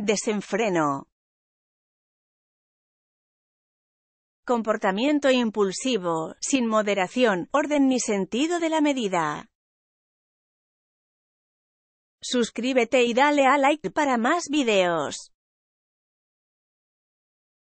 Desenfreno. Comportamiento impulsivo, sin moderación, orden ni sentido de la medida. Suscríbete y dale a like para más videos.